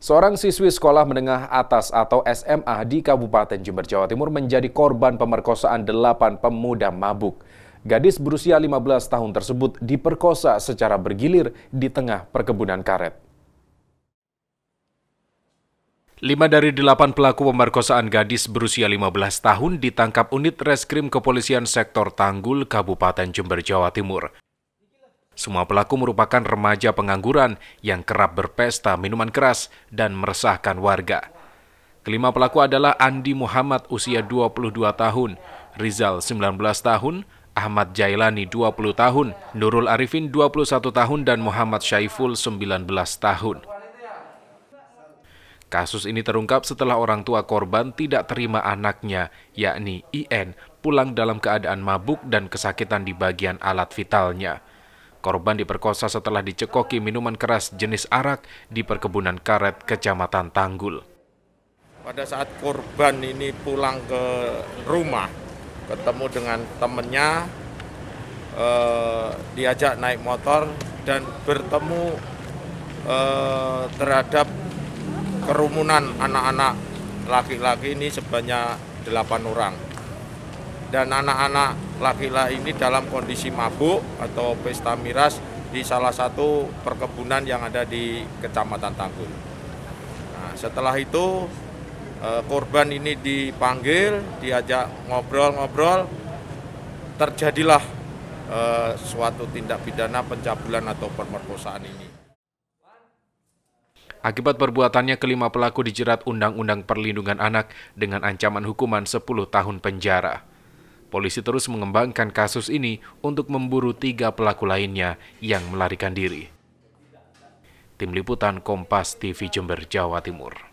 Seorang siswi sekolah menengah atas atau SMA di Kabupaten Jember, Jawa Timur menjadi korban pemerkosaan delapan pemuda mabuk. Gadis berusia 15 tahun tersebut diperkosa secara bergilir di tengah perkebunan karet. Lima dari delapan pelaku pemerkosaan gadis berusia 15 tahun ditangkap unit reskrim kepolisian sektor Tanggul, Kabupaten Jember, Jawa Timur. Semua pelaku merupakan remaja pengangguran yang kerap berpesta minuman keras dan meresahkan warga. Kelima pelaku adalah Andi Muhammad usia 22 tahun, Rizal 19 tahun, Ahmad Jailani 20 tahun, Nurul Arifin 21 tahun, dan Muhammad Syaiful 19 tahun. Kasus ini terungkap setelah orang tua korban tidak terima anaknya, yakni IN, pulang dalam keadaan mabuk dan kesakitan di bagian alat vitalnya. Korban diperkosa setelah dicekoki minuman keras jenis arak di perkebunan karet Kecamatan Tanggul. Pada saat korban ini pulang ke rumah, ketemu dengan temannya, eh, diajak naik motor dan bertemu eh, terhadap kerumunan anak-anak laki-laki ini sebanyak delapan orang. Dan anak-anak laki-laki ini dalam kondisi mabuk atau pesta miras di salah satu perkebunan yang ada di Kecamatan Tanggul. Nah, setelah itu eh, korban ini dipanggil, diajak ngobrol-ngobrol, terjadilah eh, suatu tindak pidana pencabulan atau pemerkosaan ini. Akibat perbuatannya, kelima pelaku dijerat Undang-Undang Perlindungan Anak dengan ancaman hukuman 10 tahun penjara. Polisi terus mengembangkan kasus ini untuk memburu tiga pelaku lainnya yang melarikan diri. Tim Liputan Kompas TV Jember, Jawa Timur.